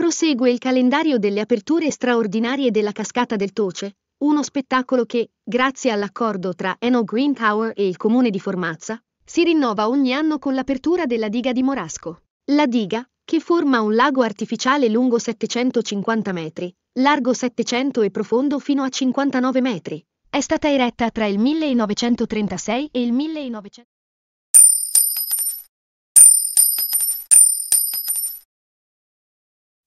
Prosegue il calendario delle aperture straordinarie della Cascata del Toce, uno spettacolo che, grazie all'accordo tra Eno Green Tower e il comune di Formazza, si rinnova ogni anno con l'apertura della diga di Morasco. La diga, che forma un lago artificiale lungo 750 metri, largo 700 e profondo fino a 59 metri, è stata eretta tra il 1936 e il 1900.